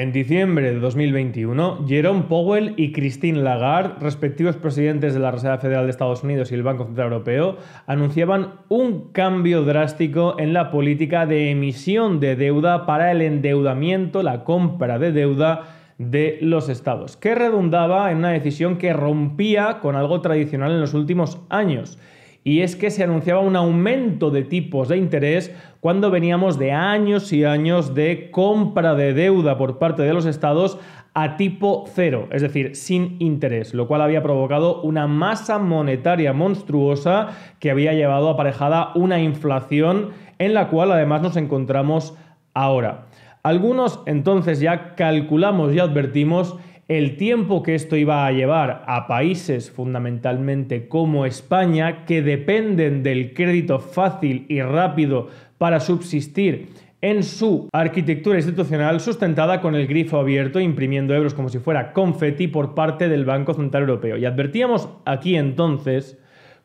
En diciembre de 2021, Jerome Powell y Christine Lagarde, respectivos presidentes de la Reserva Federal de Estados Unidos y el Banco Central Europeo, anunciaban un cambio drástico en la política de emisión de deuda para el endeudamiento, la compra de deuda de los estados, que redundaba en una decisión que rompía con algo tradicional en los últimos años y es que se anunciaba un aumento de tipos de interés cuando veníamos de años y años de compra de deuda por parte de los estados a tipo cero, es decir, sin interés, lo cual había provocado una masa monetaria monstruosa que había llevado aparejada una inflación en la cual además nos encontramos ahora. Algunos entonces ya calculamos y advertimos el tiempo que esto iba a llevar a países fundamentalmente como España, que dependen del crédito fácil y rápido para subsistir en su arquitectura institucional sustentada con el grifo abierto, imprimiendo euros como si fuera confeti por parte del Banco Central Europeo. Y advertíamos aquí entonces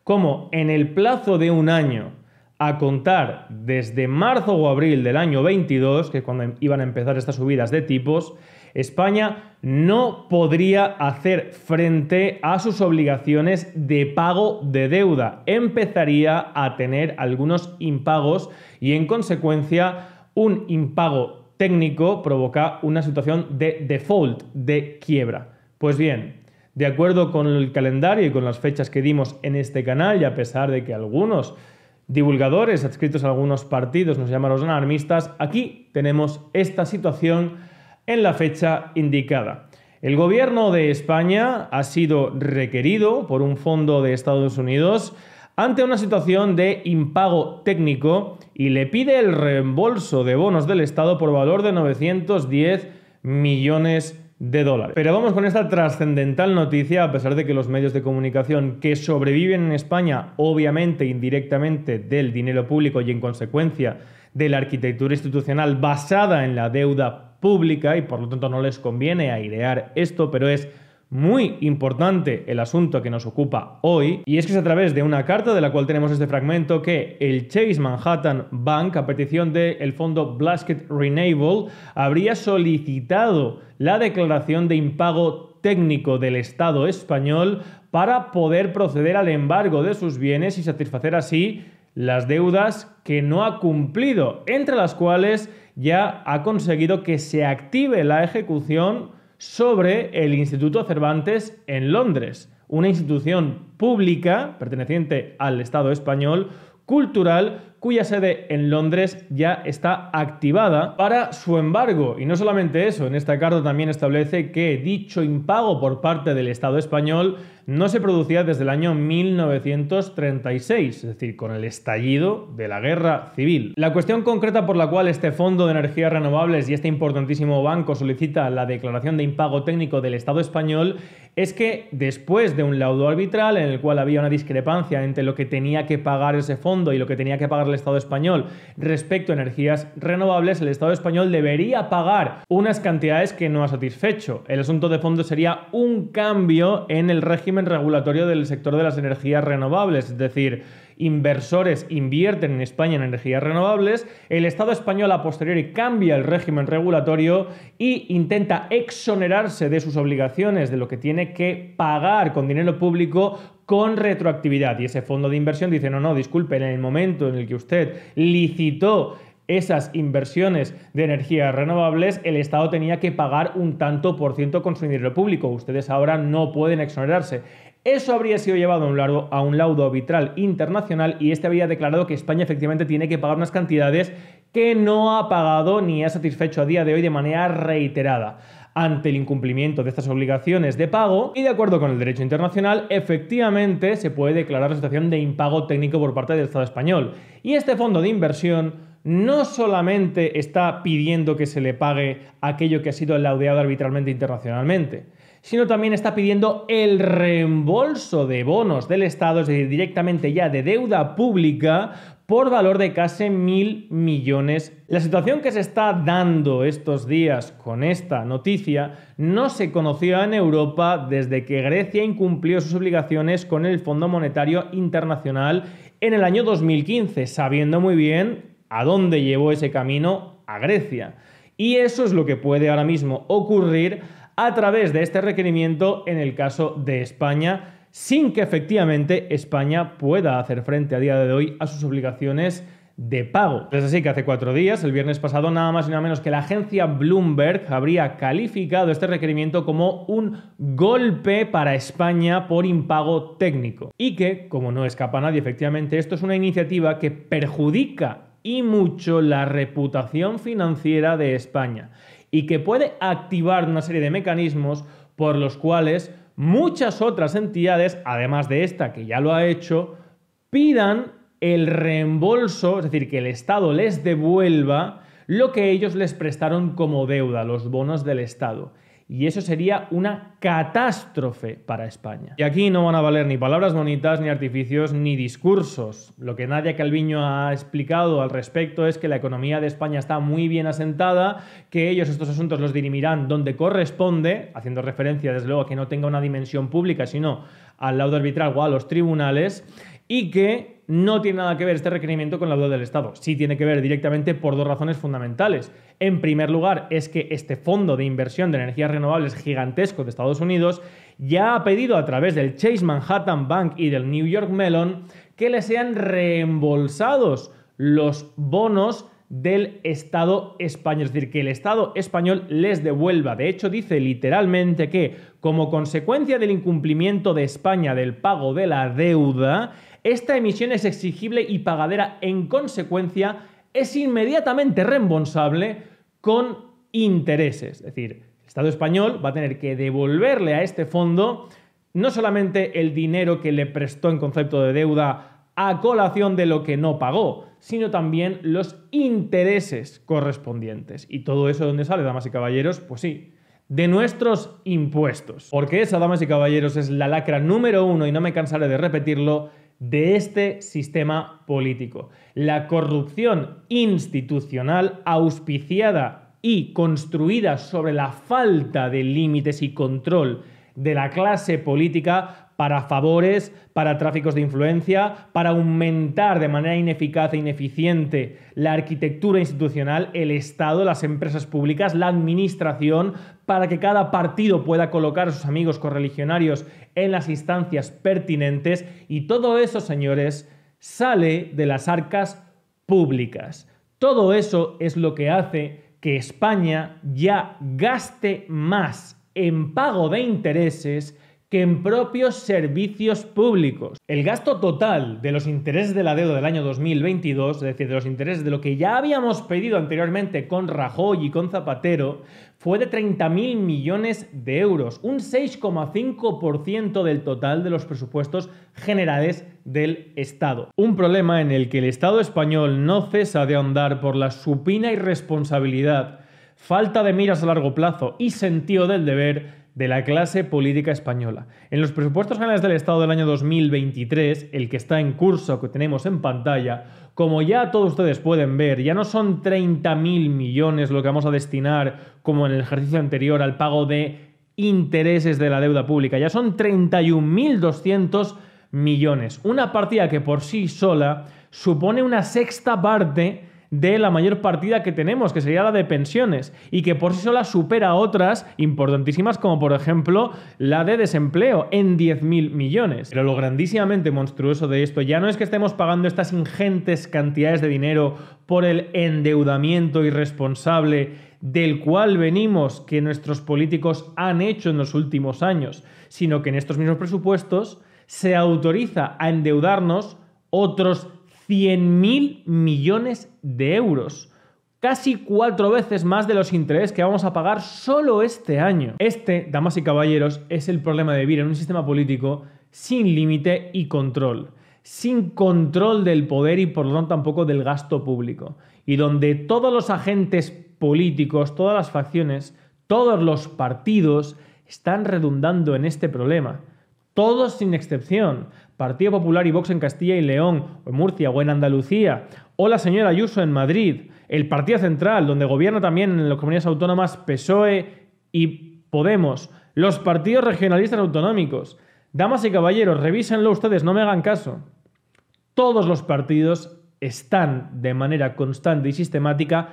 cómo en el plazo de un año a contar desde marzo o abril del año 22, que es cuando iban a empezar estas subidas de tipos, España no podría hacer frente a sus obligaciones de pago de deuda. Empezaría a tener algunos impagos y en consecuencia un impago técnico provoca una situación de default, de quiebra. Pues bien, de acuerdo con el calendario y con las fechas que dimos en este canal, y a pesar de que algunos divulgadores adscritos a algunos partidos, nos llaman los alarmistas, aquí tenemos esta situación en la fecha indicada. El gobierno de España ha sido requerido por un fondo de Estados Unidos ante una situación de impago técnico y le pide el reembolso de bonos del Estado por valor de 910 millones de pero vamos con esta trascendental noticia, a pesar de que los medios de comunicación que sobreviven en España, obviamente indirectamente del dinero público y en consecuencia de la arquitectura institucional basada en la deuda pública, y por lo tanto no les conviene airear esto, pero es muy importante el asunto que nos ocupa hoy, y es que es a través de una carta de la cual tenemos este fragmento que el Chase Manhattan Bank, a petición del fondo Blasket Renable, habría solicitado la declaración de impago técnico del Estado español para poder proceder al embargo de sus bienes y satisfacer así las deudas que no ha cumplido, entre las cuales ya ha conseguido que se active la ejecución sobre el Instituto Cervantes en Londres, una institución pública perteneciente al Estado español, cultural, cuya sede en Londres ya está activada para su embargo. Y no solamente eso, en esta carta también establece que dicho impago por parte del Estado español no se producía desde el año 1936, es decir, con el estallido de la guerra civil. La cuestión concreta por la cual este Fondo de Energías Renovables y este importantísimo banco solicita la declaración de impago técnico del Estado español es que después de un laudo arbitral en el cual había una discrepancia entre lo que tenía que pagar ese fondo y lo que tenía que pagar Estado español. Respecto a energías renovables, el Estado español debería pagar unas cantidades que no ha satisfecho. El asunto de fondo sería un cambio en el régimen regulatorio del sector de las energías renovables, es decir, inversores invierten en España en energías renovables, el Estado español a posteriori cambia el régimen regulatorio e intenta exonerarse de sus obligaciones, de lo que tiene que pagar con dinero público con retroactividad. Y ese fondo de inversión dice, no, no, disculpen, en el momento en el que usted licitó esas inversiones de energías renovables, el Estado tenía que pagar un tanto por ciento con su dinero público. Ustedes ahora no pueden exonerarse. Eso habría sido llevado a un, laudo arbitral internacional y este había declarado que España efectivamente tiene que pagar unas cantidades que no ha pagado ni ha satisfecho a día de hoy de manera reiterada ante el incumplimiento de estas obligaciones de pago y de acuerdo con el derecho internacional, efectivamente se puede declarar la situación de impago técnico por parte del Estado español. Y este fondo de inversión no solamente está pidiendo que se le pague aquello que ha sido laudeado arbitralmente internacionalmente, sino también está pidiendo el reembolso de bonos del Estado, es decir, directamente ya de deuda pública, por valor de casi mil millones. La situación que se está dando estos días con esta noticia no se conoció en Europa desde que Grecia incumplió sus obligaciones con el Fondo Monetario Internacional en el año 2015, sabiendo muy bien a dónde llevó ese camino a Grecia. Y eso es lo que puede ahora mismo ocurrir a través de este requerimiento en el caso de España sin que efectivamente España pueda hacer frente a día de hoy a sus obligaciones de pago. Es así que hace cuatro días, el viernes pasado, nada más y nada menos que la agencia Bloomberg habría calificado este requerimiento como un golpe para España por impago técnico. Y que, como no escapa a nadie, efectivamente, esto es una iniciativa que perjudica y mucho la reputación financiera de España y que puede activar una serie de mecanismos por los cuales muchas otras entidades, además de esta que ya lo ha hecho, pidan el reembolso, es decir, que el Estado les devuelva lo que ellos les prestaron como deuda, los bonos del Estado y eso sería una catástrofe para España. Y aquí no van a valer ni palabras bonitas, ni artificios, ni discursos. Lo que Nadia Calviño ha explicado al respecto es que la economía de España está muy bien asentada, que ellos estos asuntos los dirimirán donde corresponde, haciendo referencia desde luego a que no tenga una dimensión pública, sino al laudo arbitral o a los tribunales, y que no tiene nada que ver este requerimiento con la deuda del Estado. Sí tiene que ver directamente por dos razones fundamentales. En primer lugar, es que este fondo de inversión de energías renovables gigantesco de Estados Unidos ya ha pedido a través del Chase Manhattan Bank y del New York Mellon que le sean reembolsados los bonos del Estado español, es decir, que el Estado español les devuelva. De hecho, dice literalmente que como consecuencia del incumplimiento de España del pago de la deuda, esta emisión es exigible y pagadera en consecuencia es inmediatamente reembolsable con intereses. Es decir, el Estado español va a tener que devolverle a este fondo no solamente el dinero que le prestó en concepto de deuda a colación de lo que no pagó, sino también los intereses correspondientes. ¿Y todo eso de dónde sale, damas y caballeros? Pues sí, de nuestros impuestos. Porque esa, damas y caballeros, es la lacra número uno, y no me cansaré de repetirlo, de este sistema político. La corrupción institucional auspiciada y construida sobre la falta de límites y control de la clase política para favores, para tráficos de influencia, para aumentar de manera ineficaz e ineficiente la arquitectura institucional, el Estado, las empresas públicas, la administración, para que cada partido pueda colocar a sus amigos correligionarios en las instancias pertinentes. Y todo eso, señores, sale de las arcas públicas. Todo eso es lo que hace que España ya gaste más en pago de intereses en propios servicios públicos. El gasto total de los intereses de la deuda del año 2022, es decir, de los intereses de lo que ya habíamos pedido anteriormente con Rajoy y con Zapatero, fue de 30.000 millones de euros, un 6,5% del total de los presupuestos generales del Estado. Un problema en el que el Estado español no cesa de ahondar por la supina irresponsabilidad, falta de miras a largo plazo y sentido del deber de la clase política española. En los presupuestos generales del Estado del año 2023, el que está en curso, que tenemos en pantalla, como ya todos ustedes pueden ver, ya no son 30.000 millones lo que vamos a destinar, como en el ejercicio anterior, al pago de intereses de la deuda pública, ya son 31.200 millones. Una partida que por sí sola supone una sexta parte de la mayor partida que tenemos, que sería la de pensiones, y que por sí sola supera otras importantísimas, como por ejemplo la de desempleo, en 10.000 millones. Pero lo grandísimamente monstruoso de esto ya no es que estemos pagando estas ingentes cantidades de dinero por el endeudamiento irresponsable del cual venimos, que nuestros políticos han hecho en los últimos años, sino que en estos mismos presupuestos se autoriza a endeudarnos otros 100.000 mil millones de euros. Casi cuatro veces más de los intereses que vamos a pagar solo este año. Este, damas y caballeros, es el problema de vivir en un sistema político sin límite y control. Sin control del poder y por lo tanto tampoco del gasto público. Y donde todos los agentes políticos, todas las facciones, todos los partidos están redundando en este problema. Todos sin excepción. Partido Popular y Vox en Castilla y León, o en Murcia, o en Andalucía, o la señora Ayuso en Madrid, el Partido Central, donde gobierna también en las comunidades autónomas PSOE y Podemos, los partidos regionalistas autonómicos. Damas y caballeros, revísenlo ustedes, no me hagan caso. Todos los partidos están de manera constante y sistemática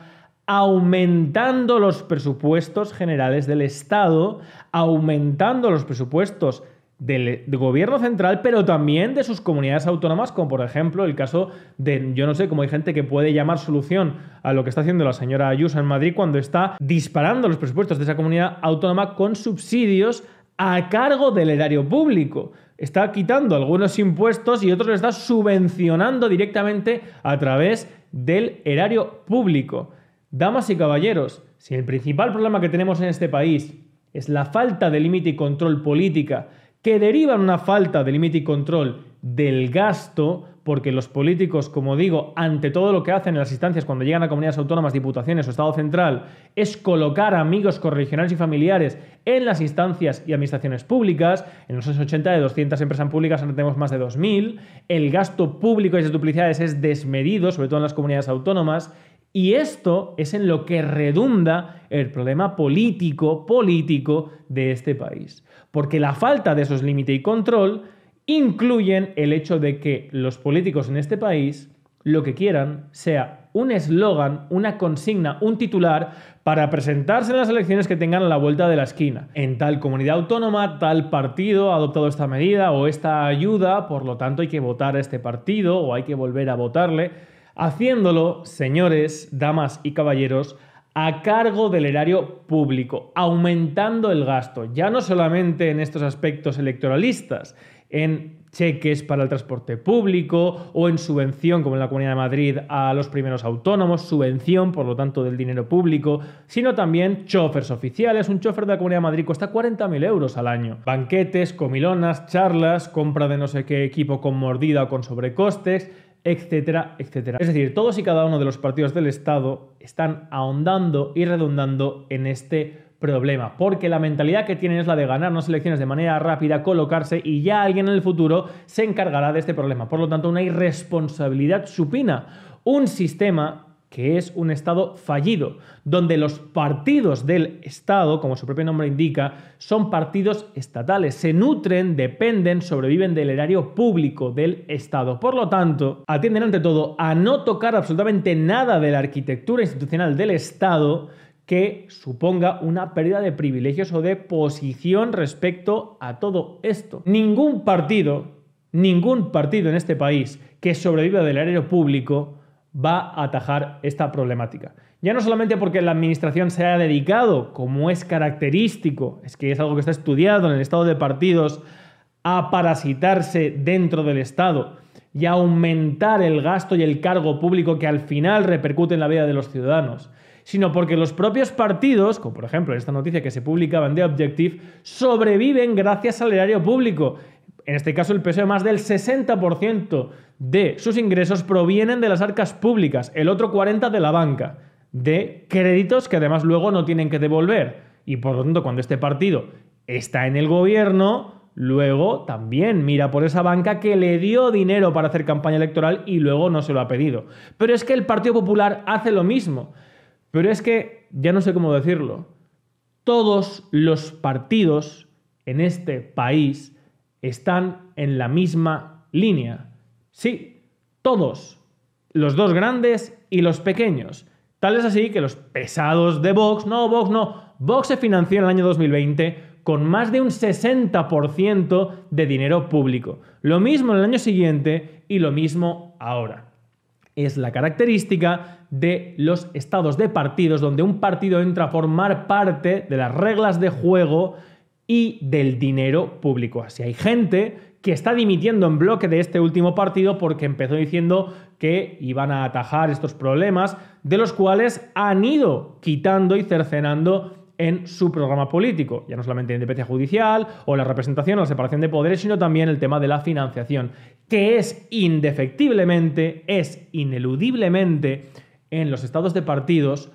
aumentando los presupuestos generales del Estado, aumentando los presupuestos del, gobierno central, pero también de sus comunidades autónomas, como por ejemplo el caso de, yo no sé, cómo hay gente que puede llamar solución a lo que está haciendo la señora Ayuso en Madrid cuando está disparando los presupuestos de esa comunidad autónoma con subsidios a cargo del erario público. Está quitando algunos impuestos y otros le está subvencionando directamente a través del erario público. Damas y caballeros, si el principal problema que tenemos en este país es la falta de límite y control política que derivan una falta de límite y control del gasto, porque los políticos, como digo, ante todo lo que hacen en las instancias cuando llegan a comunidades autónomas, diputaciones o Estado central, es colocar amigos corregionales y familiares en las instancias y administraciones públicas. En los 80 de 200 empresas públicas ahora tenemos más de 2.000. El gasto público y las duplicidades es desmedido, sobre todo en las comunidades autónomas. Y esto es en lo que redunda el problema político, político de este país. Porque la falta de esos límites y control incluyen el hecho de que los políticos en este país lo que quieran sea un eslogan, una consigna, un titular para presentarse en las elecciones que tengan a la vuelta de la esquina. En tal comunidad autónoma, tal partido ha adoptado esta medida o esta ayuda, por lo tanto hay que votar a este partido o hay que volver a votarle haciéndolo, señores, damas y caballeros, a cargo del erario público, aumentando el gasto, ya no solamente en estos aspectos electoralistas, en cheques para el transporte público o en subvención, como en la Comunidad de Madrid, a los primeros autónomos, subvención, por lo tanto, del dinero público, sino también choferes oficiales. Un chofer de la Comunidad de Madrid cuesta 40.000 euros al año. Banquetes, comilonas, charlas, compra de no sé qué equipo con mordida o con sobrecostes, etcétera, etcétera. Es decir, todos y cada uno de los partidos del Estado están ahondando y redundando en este problema, porque la mentalidad que tienen es la de ganar unas elecciones de manera rápida, colocarse y ya alguien en el futuro se encargará de este problema. Por lo tanto, una irresponsabilidad supina. Un sistema que es un Estado fallido, donde los partidos del Estado, como su propio nombre indica, son partidos estatales, se nutren, dependen, sobreviven del erario público del Estado. Por lo tanto, atienden ante todo a no tocar absolutamente nada de la arquitectura institucional del Estado, que suponga una pérdida de privilegios o de posición respecto a todo esto. Ningún partido, ningún partido en este país que sobreviva del erario público va a atajar esta problemática. Ya no solamente porque la administración se ha dedicado, como es característico, es que es algo que está estudiado en el estado de partidos, a parasitarse dentro del Estado y a aumentar el gasto y el cargo público que al final repercute en la vida de los ciudadanos, sino porque los propios partidos, como por ejemplo esta noticia que se publicaba en The Objective, sobreviven gracias al erario público en este caso el PSOE, más del 60% de sus ingresos provienen de las arcas públicas, el otro 40% de la banca, de créditos que además luego no tienen que devolver. Y por lo tanto, cuando este partido está en el gobierno, luego también mira por esa banca que le dio dinero para hacer campaña electoral y luego no se lo ha pedido. Pero es que el Partido Popular hace lo mismo. Pero es que, ya no sé cómo decirlo, todos los partidos en este país están en la misma línea. Sí, todos, los dos grandes y los pequeños. Tal es así que los pesados de Vox, no, Vox no, Vox se financió en el año 2020 con más de un 60% de dinero público. Lo mismo en el año siguiente y lo mismo ahora. Es la característica de los estados de partidos donde un partido entra a formar parte de las reglas de juego y del dinero público. Así hay gente que está dimitiendo en bloque de este último partido porque empezó diciendo que iban a atajar estos problemas, de los cuales han ido quitando y cercenando en su programa político. Ya no solamente la independencia judicial o la representación o la separación de poderes, sino también el tema de la financiación, que es indefectiblemente, es ineludiblemente en los estados de partidos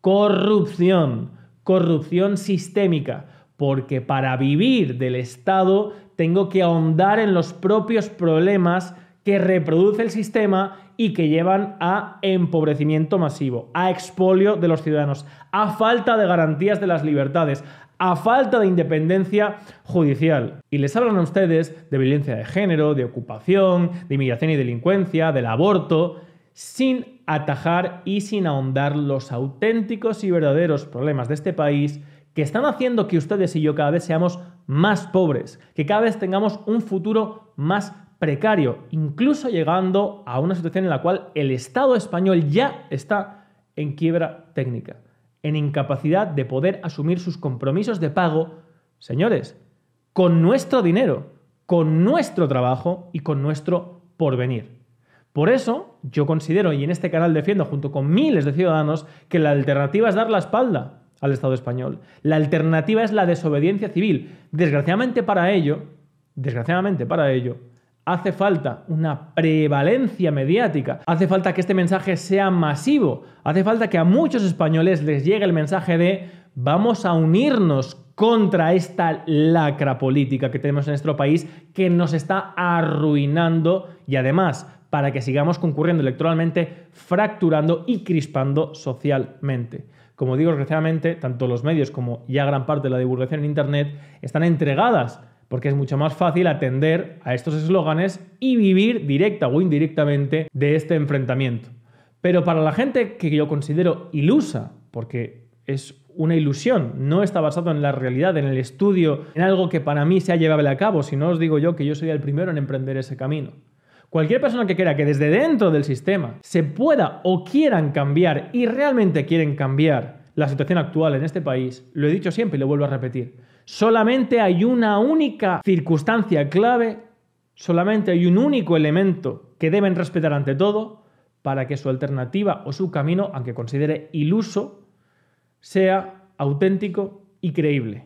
corrupción, corrupción sistémica porque para vivir del Estado tengo que ahondar en los propios problemas que reproduce el sistema y que llevan a empobrecimiento masivo, a expolio de los ciudadanos, a falta de garantías de las libertades, a falta de independencia judicial. Y les hablan a ustedes de violencia de género, de ocupación, de inmigración y delincuencia, del aborto, sin atajar y sin ahondar los auténticos y verdaderos problemas de este país que están haciendo que ustedes y yo cada vez seamos más pobres, que cada vez tengamos un futuro más precario, incluso llegando a una situación en la cual el Estado español ya está en quiebra técnica, en incapacidad de poder asumir sus compromisos de pago, señores, con nuestro dinero, con nuestro trabajo y con nuestro porvenir. Por eso yo considero, y en este canal defiendo junto con miles de ciudadanos, que la alternativa es dar la espalda, al Estado español. La alternativa es la desobediencia civil. Desgraciadamente para ello, desgraciadamente para ello, hace falta una prevalencia mediática, hace falta que este mensaje sea masivo, hace falta que a muchos españoles les llegue el mensaje de vamos a unirnos contra esta lacra política que tenemos en nuestro país que nos está arruinando y además para que sigamos concurriendo electoralmente, fracturando y crispando socialmente. Como digo, recientemente, tanto los medios como ya gran parte de la divulgación en Internet están entregadas porque es mucho más fácil atender a estos eslóganes y vivir directa o indirectamente de este enfrentamiento. Pero para la gente que yo considero ilusa, porque es una ilusión, no está basado en la realidad, en el estudio, en algo que para mí sea llevable a cabo, si no os digo yo que yo soy el primero en emprender ese camino. Cualquier persona que quiera que desde dentro del sistema se pueda o quieran cambiar y realmente quieren cambiar la situación actual en este país, lo he dicho siempre y lo vuelvo a repetir, solamente hay una única circunstancia clave, solamente hay un único elemento que deben respetar ante todo para que su alternativa o su camino, aunque considere iluso, sea auténtico y creíble.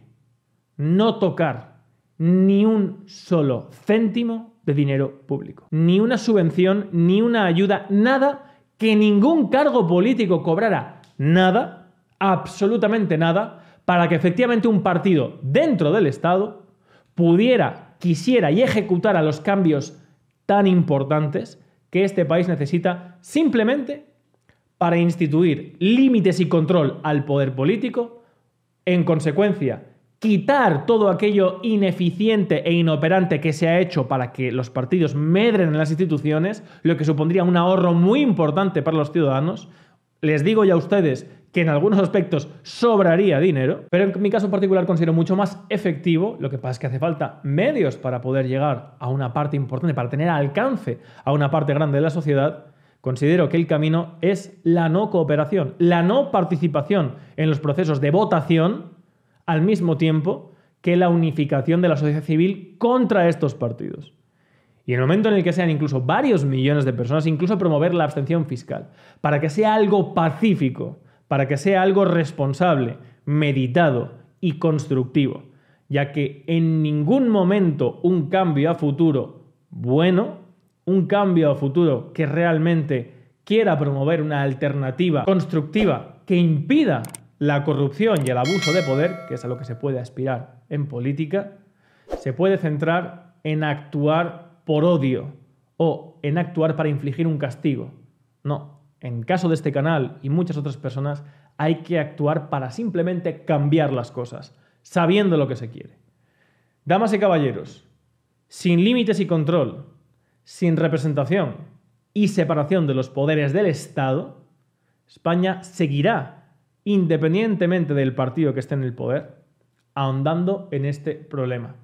No tocar ni un solo céntimo de dinero público. Ni una subvención, ni una ayuda, nada que ningún cargo político cobrara. Nada, absolutamente nada, para que efectivamente un partido dentro del Estado pudiera, quisiera y ejecutara los cambios tan importantes que este país necesita simplemente para instituir límites y control al poder político, en consecuencia quitar todo aquello ineficiente e inoperante que se ha hecho para que los partidos medren en las instituciones, lo que supondría un ahorro muy importante para los ciudadanos. Les digo ya a ustedes que en algunos aspectos sobraría dinero, pero en mi caso particular considero mucho más efectivo, lo que pasa es que hace falta medios para poder llegar a una parte importante, para tener alcance a una parte grande de la sociedad, Considero que el camino es la no cooperación, la no participación en los procesos de votación al mismo tiempo que la unificación de la sociedad civil contra estos partidos. Y en el momento en el que sean incluso varios millones de personas, incluso promover la abstención fiscal, para que sea algo pacífico, para que sea algo responsable, meditado y constructivo, ya que en ningún momento un cambio a futuro bueno, un cambio a futuro que realmente quiera promover una alternativa constructiva que impida la corrupción y el abuso de poder, que es a lo que se puede aspirar en política, se puede centrar en actuar por odio o en actuar para infligir un castigo. No, en caso de este canal y muchas otras personas, hay que actuar para simplemente cambiar las cosas, sabiendo lo que se quiere. Damas y caballeros, sin límites y control, sin representación y separación de los poderes del Estado, España seguirá independientemente del partido que esté en el poder, ahondando en este problema,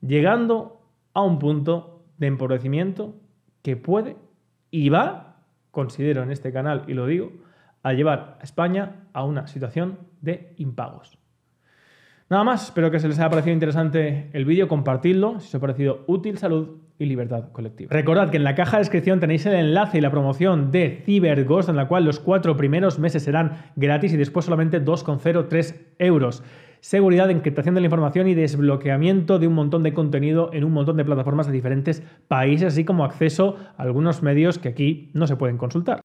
llegando a un punto de empobrecimiento que puede y va, considero en este canal y lo digo, a llevar a España a una situación de impagos. Nada más, espero que se les haya parecido interesante el vídeo, compartidlo, si os ha parecido útil, salud y libertad colectiva. Recordad que en la caja de descripción tenéis el enlace y la promoción de CyberGhost, en la cual los cuatro primeros meses serán gratis y después solamente 2,03 euros. Seguridad, encriptación de la información y desbloqueamiento de un montón de contenido en un montón de plataformas de diferentes países, así como acceso a algunos medios que aquí no se pueden consultar.